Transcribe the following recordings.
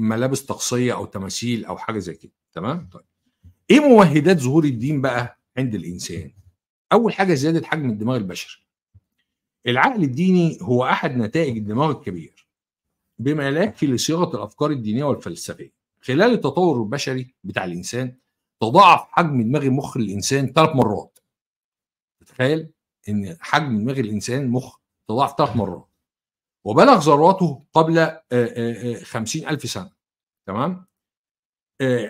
ملابس طقسيه او تماثيل او حاجه زي كده تمام طيب ايه موهدات ظهور الدين بقى عند الانسان اول حاجه زياده حجم الدماغ البشري العقل الديني هو احد نتائج الدماغ الكبير بما لا يكفي لصياغه الافكار الدينيه والفلسفيه خلال التطور البشري بتاع الانسان تضاعف حجم دماغ مخ الانسان ثلاث مرات تخيل ان حجم دماغ الانسان مخ تضاعف ثلاث مرات وبلغ ذروته قبل آه، آه، آه، خمسين ألف سنة تمام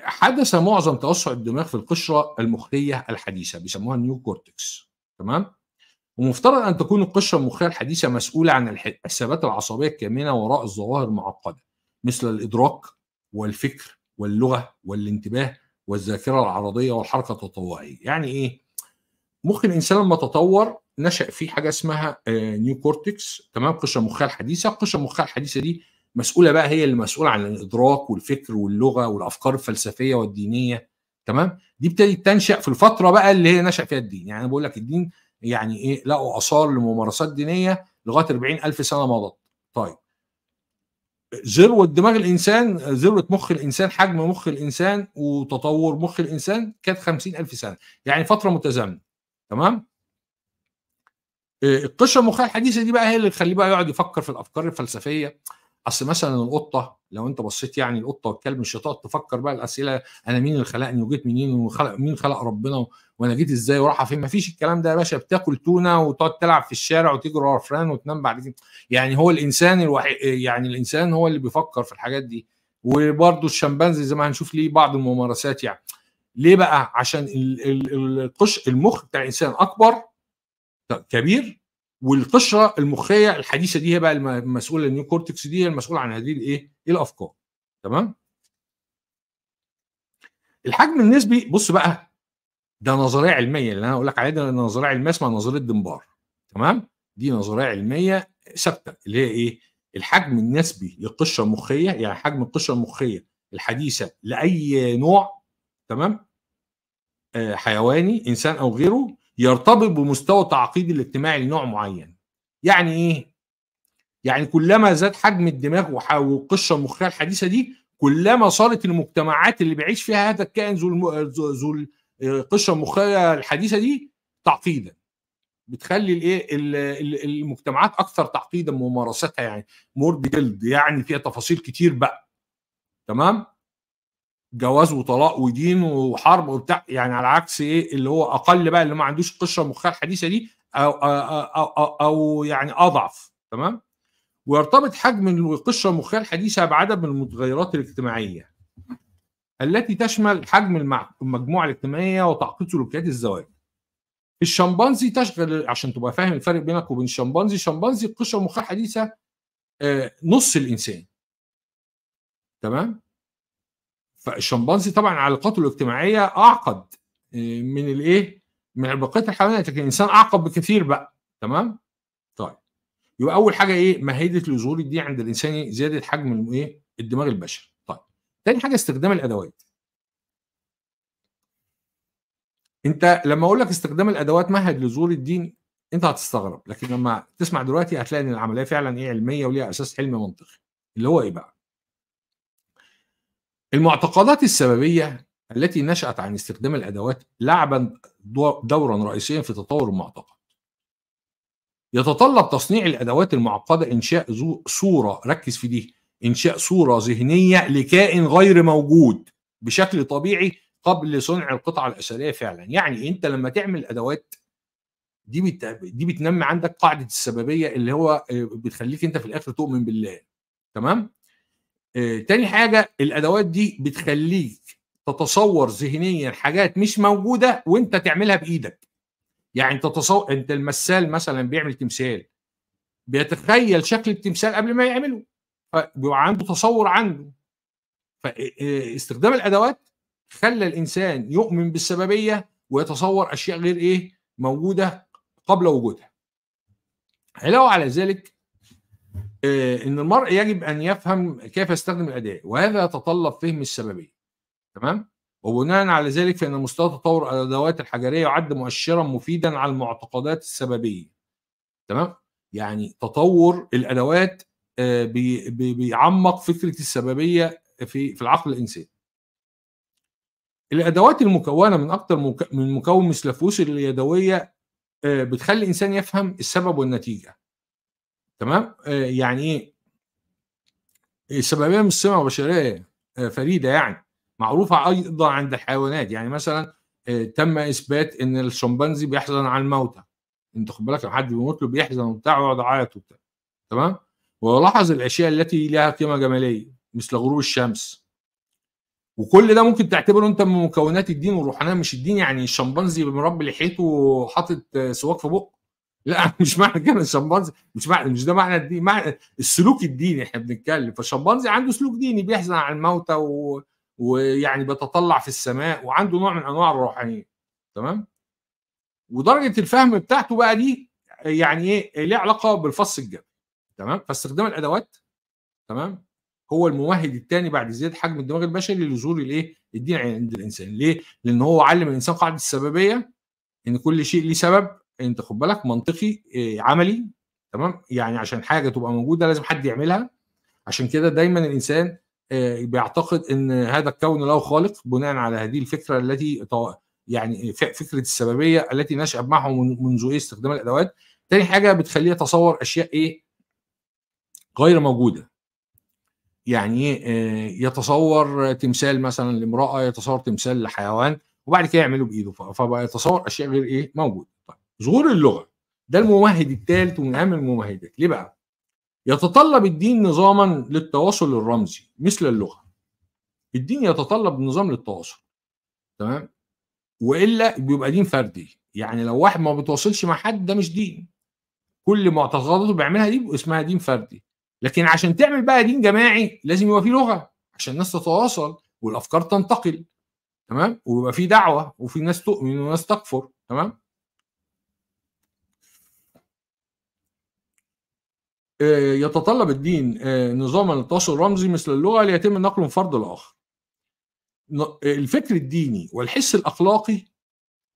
حدث معظم توسع الدماغ في القشرة المخية الحديثة بيسموها النيو كورتكس تمام ومفترض أن تكون القشرة المخية الحديثة مسؤولة عن الحسابات العصبية الكامنة وراء الظواهر المعقدة مثل الإدراك والفكر واللغة والانتباه والذاكرة العرضية والحركة التطوعية يعني إيه؟ مخ الإنسان لما تطور نشأ في حاجه اسمها نيو آه، كورتكس تمام قشره مخيه الحديثه، القشره المخيه الحديثه دي مسؤوله بقى هي اللي مسؤوله عن الادراك والفكر واللغه والافكار الفلسفيه والدينيه تمام؟ دي ابتدت تنشا في الفتره بقى اللي هي نشا فيها الدين، يعني انا بقول لك الدين يعني ايه لقوا اثار لممارسات دينيه لغايه 40000 سنه مضت. طيب ذروه دماغ الانسان ذروه مخ الانسان حجم مخ الانسان وتطور مخ الانسان كانت 50000 سنه، يعني فتره متزامنه تمام؟ آه، القشره المخيه الحديثه دي بقى هي اللي تخليه بقى يقعد يفكر في الافكار الفلسفيه اصل مثلا القطه لو انت بصيت يعني القطه والكلب مش هتقعد تفكر بقى الاسئله انا مين اللي خلقني وجيت منين وخلق مين خلق ربنا وانا جيت ازاي وراح فين مفيش الكلام ده يا باشا بتاكل تونه وتقعد تلعب في الشارع وتجري ورا فران وتنام بعد كده يعني هو الانسان الوحيد يعني الانسان هو اللي بيفكر في الحاجات دي وبرده الشمبانزي زي ما هنشوف ليه بعض الممارسات يعني ليه بقى عشان القش المخ بتاع الانسان اكبر كبير والقشره المخيه الحديثه دي هي بقى المسؤوله النيو كورتكس دي هي المسؤوله عن هذه الايه؟ الافكار تمام؟ الحجم النسبي بص بقى ده نظريه علميه اللي انا اقول لك عليها ده نظريه علميه اسمها نظريه دنبار تمام؟ دي نظريه علميه ثابته اللي هي ايه؟ الحجم النسبي للقشره المخيه يعني حجم القشره المخيه الحديثه لاي نوع تمام؟ آه حيواني انسان او غيره يرتبط بمستوى التعقيد الاجتماعي لنوع معين يعني ايه يعني كلما زاد حجم الدماغ والقشره المخيه الحديثه دي كلما صارت المجتمعات اللي بيعيش فيها هذا الكائن ذو ذو القشره آه، المخيه الحديثه دي تعقيدا بتخلي الايه المجتمعات اكثر تعقيدا ممارستها يعني مور ديتيلد يعني فيها تفاصيل كتير بقى تمام جواز وطلاق ودين وحرب وبتاع يعني على عكس ايه اللي هو اقل بقى اللي ما عندوش قشره مخها الحديثه دي أو, أو, أو, أو, أو يعني أضعف تمام ويرتبط حجم القشرة المخية الحديثة بعدد من المتغيرات الاجتماعية التي تشمل حجم المجموعة الاجتماعية وتعقيد سلوكيات الزواج الشمبانزي تشغل عشان تبقى فاهم الفرق بينك وبين الشمبانزي الشمبانزي القشرة المخية الحديثة آه، نص الإنسان تمام فالشمبانزي طبعا علاقاته الاجتماعيه اعقد آه، من الايه؟ من بقيه الحيوانات لكن الانسان اعقد بكثير بقى تمام؟ طيب يبقى اول حاجه ايه؟ مهيده الظهور دي عند الانسان إيه؟ زياده حجم الايه؟ الدماغ البشري. طيب تاني حاجه استخدام الادوات. انت لما اقول لك استخدام الادوات مهد لظهور الدين انت هتستغرب لكن لما تسمع دلوقتي هتلاقي ان العمليه فعلا ايه علميه وليها اساس علمي منطقي اللي هو ايه بقى المعتقدات السببيه التي نشأت عن استخدام الأدوات لعبا دورا رئيسيا في تطور المعتقد يتطلب تصنيع الأدوات المعقدة إنشاء صورة ركز في دي إنشاء صورة ذهنية لكائن غير موجود بشكل طبيعي قبل صنع القطعة الأثرية فعلا يعني أنت لما تعمل أدوات دي بت... دي بتنمي عندك قاعدة السببية اللي هو آه، بتخليك أنت في الآخر تؤمن بالله تمام آه، تاني حاجه الادوات دي بتخليك تتصور ذهنيا حاجات مش موجوده وانت تعملها بايدك يعني تتصور انت المثال مثلا بيعمل تمثال بيتخيل شكل التمثال قبل ما يعمله فبيبقى عنده تصور عنده فاستخدام آه، آه، الادوات خلى الانسان يؤمن بالسببيه ويتصور اشياء غير ايه موجوده قبل وجودها علاوه على ذلك آه، ان المرء يجب ان يفهم كيف يستخدم الاداء وهذا يتطلب فهم السببيه تمام وبناء على ذلك فان مستوى تطور الادوات الحجريه يعد مؤشرا مفيدا على المعتقدات السببيه تمام يعني تطور الادوات آه، بيعمق فكره السببيه في في العقل الانساني الادوات المكونه من اكثر من مكون مثل فوس اليدويه آه، بتخلي الانسان يفهم السبب والنتيجه تمام آه، يعني ايه السببيه من السمه بشريه آه، فريده يعني معروفه ايضا عند الحيوانات يعني مثلا آه، تم اثبات ان الشمبانزي بيحزن على الموتى انت خد بالك لو حد بيموت له بيحزن وبتاع ويقعد يعيط وبتاع تمام ولاحظ الاشياء التي لها قيمه جماليه مثل غروب الشمس وكل ده ممكن تعتبره انت من مكونات الدين والروحانيه مش الدين يعني الشمبانزي مربي لحيته وحاطط سواك في بقه لا مش معنى كده الشمبانزي مش معنى مش ده معنى الدين معنى السلوك الديني احنا بنتكلم فالشمبانزي عنده سلوك ديني بيحزن على الموتى و... ويعني بيتطلع في السماء وعنده نوع من انواع الروحانيه تمام ودرجه الفهم بتاعته بقى دي يعني ايه ليه علاقه بالفص الجبهي تمام فاستخدام الادوات تمام هو الممهد الثاني بعد زياده حجم الدماغ البشري لظهور الايه الدين عند الانسان ليه لان هو علم الانسان قاعده السببيه ان كل شيء ليه سبب انت خد بالك منطقي آه، عملي تمام يعني عشان حاجه تبقى موجوده لازم حد يعملها عشان كده دايما الانسان آه، بيعتقد ان هذا الكون له خالق بناء على هذه الفكره التي يعني فكره السببيه التي نشا معها منذ ايه استخدام الادوات تاني حاجه بتخليه يتصور اشياء ايه غير موجوده يعني ايه آه، يتصور تمثال مثلا لامراه يتصور تمثال لحيوان وبعد كده يعمله بايده فبقى يتصور اشياء غير ايه موجوده ظهور اللغه ده الممهد الثالث ومن اهم الممهدات ليه بقى؟ يتطلب الدين نظاما للتواصل الرمزي مثل اللغه الدين يتطلب نظام للتواصل تمام والا بيبقى دين فردي يعني لو واحد ما بيتواصلش مع حد ده مش دين كل معتقداته بيعملها دي اسمها دين فردي لكن عشان تعمل بقى دين جماعي لازم يبقى فيه لغه عشان الناس تتواصل والافكار تنتقل تمام ويبقى فيه دعوه وفي ناس تؤمن وناس تكفر تمام آه، يتطلب الدين آه، نظاما للتواصل الرمزي مثل اللغه ليتم النقل من فرد لاخر. الفكر الديني والحس الاخلاقي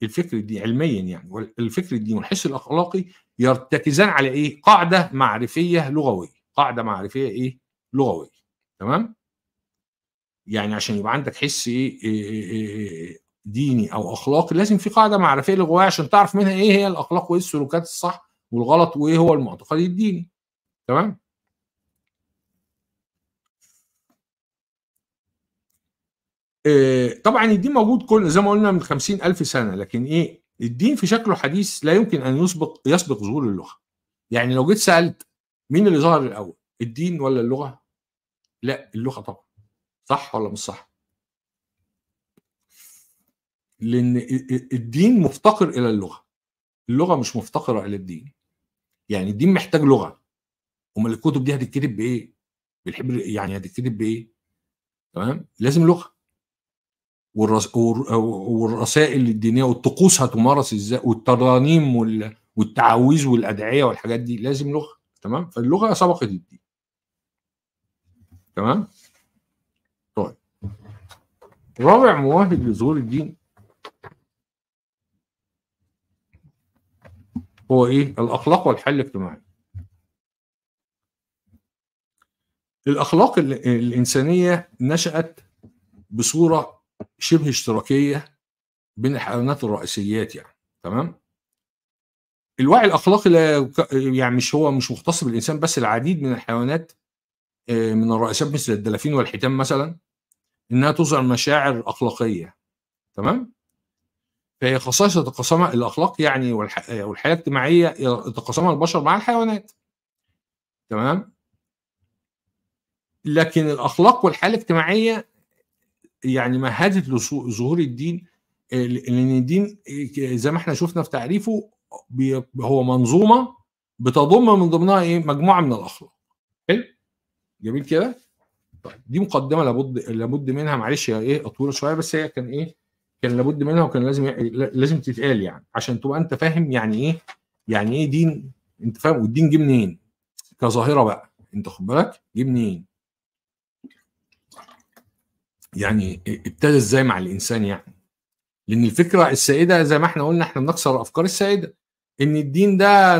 الفكر الديني علميا يعني الفكر الديني والحس الاخلاقي يرتكزان على ايه؟ قاعده معرفيه لغويه، قاعده معرفيه ايه؟ لغويه. تمام؟ يعني عشان يبقى عندك حس إيه؟ إيه،, ايه, إيه ديني او اخلاقي لازم في قاعده معرفيه لغويه عشان تعرف منها ايه هي الاخلاق وايه السلوكات الصح والغلط وايه هو المعتقد الديني. تمام آه، طبعا الدين موجود كل زي ما قلنا من خمسين ألف سنة لكن إيه الدين في شكله حديث لا يمكن أن يسبق يسبق ظهور اللغة يعني لو جيت سألت مين اللي ظهر الأول الدين ولا اللغة لا اللغة طبعا صح ولا مش صح لأن الدين مفتقر إلى اللغة اللغة مش مفتقرة إلى الدين يعني الدين محتاج لغة امال الكتب دي هتتكتب بايه؟ بالحبر يعني هتتكتب بايه؟ تمام؟ لازم لغه والرس... والرسائل الدينيه والطقوس هتمارس ازاي والترانيم وال... والتعاويذ والادعيه والحاجات دي لازم لغه تمام؟ فاللغه سبقت الدين تمام؟ طيب رابع مواهب لظهور الدين هو ايه؟ الاخلاق والحل الاجتماعي الاخلاق الانسانيه نشات بصوره شبه اشتراكيه بين الحيوانات الرئيسيات يعني تمام الوعي الاخلاقي لا يعني مش هو مش مختص بالانسان بس العديد من الحيوانات آه، من الرئيسات مثل الدلافين والحيتان مثلا انها تظهر مشاعر اخلاقيه تمام فهي خصائص تتقاسمها الاخلاق يعني والحياه الاجتماعيه يتقاسمها البشر مع الحيوانات تمام لكن الاخلاق والحاله الاجتماعيه يعني مهدت لظهور الدين آه، لان الدين آه، زي ما احنا شفنا في تعريفه هو منظومه بتضم من ضمنها ايه مجموعه من الاخلاق حلو جميل كده طيب دي مقدمه لابد لابد منها معلش يا ايه اطول شويه بس هي كان ايه كان لابد منها وكان لازم لازم تتقال يعني عشان تبقى انت فاهم يعني ايه يعني ايه دين انت فاهم والدين جه منين كظاهره بقى انت خد بالك جه منين يعني ابتدى ازاي مع الانسان يعني لان الفكره السائده زي ما احنا قلنا احنا بنكسر الافكار السائده ان الدين ده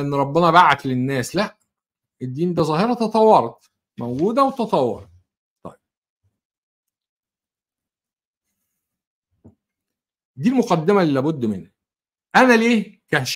ان ربنا بعت للناس لا الدين ده ظاهره تطورت موجوده وتطورت طيب دي المقدمه اللي لابد منها انا ليه كهش